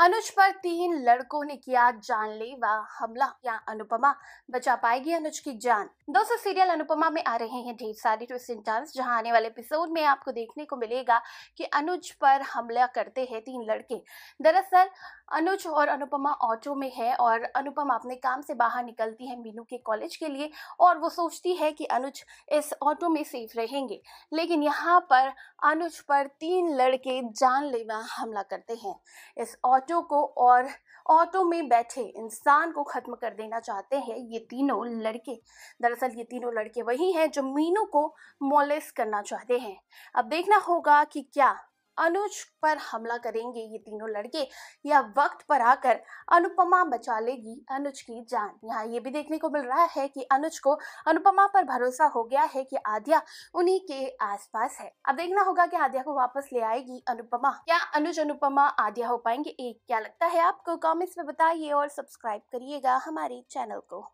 अनुज पर तीन लड़कों ने किया जानलेवा हमला या अनुपमा बचा पाएगी अनुज की जान दोस्तों सीरियल अनुपमा में आ रहे हैं ढेर सारे ट्विस्ट एंड टर्न्स जहां आने वाले एपिसोड में आपको देखने को मिलेगा कि अनुज पर हमला करते हैं तीन लड़के दरअसल अनुज और अनुपमा ऑटो में है और अनुपमा अपने काम से बाहर निकलती है मीनू के कॉलेज के लिए और वो सोचती है कि अनुज इस ऑटो में सेफ रहेंगे लेकिन यहाँ पर अनुज पर तीन लड़के जानलेवा हमला करते हैं इस ऑटो को और ऑटो में बैठे इंसान को ख़त्म कर देना चाहते हैं ये तीनों लड़के दरअसल ये तीनों लड़के वही हैं जो मीनू को मोलिस करना चाहते हैं अब देखना होगा कि क्या अनुज पर हमला करेंगे ये तीनों लड़के या वक्त पर आकर अनुपमा बचा लेगी अनुज की जान यहाँ ये भी देखने को मिल रहा है कि अनुज को अनुपमा पर भरोसा हो गया है कि आद्या उन्हीं के आसपास है अब देखना होगा कि आद्या को वापस ले आएगी अनुपमा क्या अनुज अनुपमा आद्या हो पाएंगे एक क्या लगता है आपको कॉमेंट्स में बताइए और सब्सक्राइब करिएगा हमारे चैनल को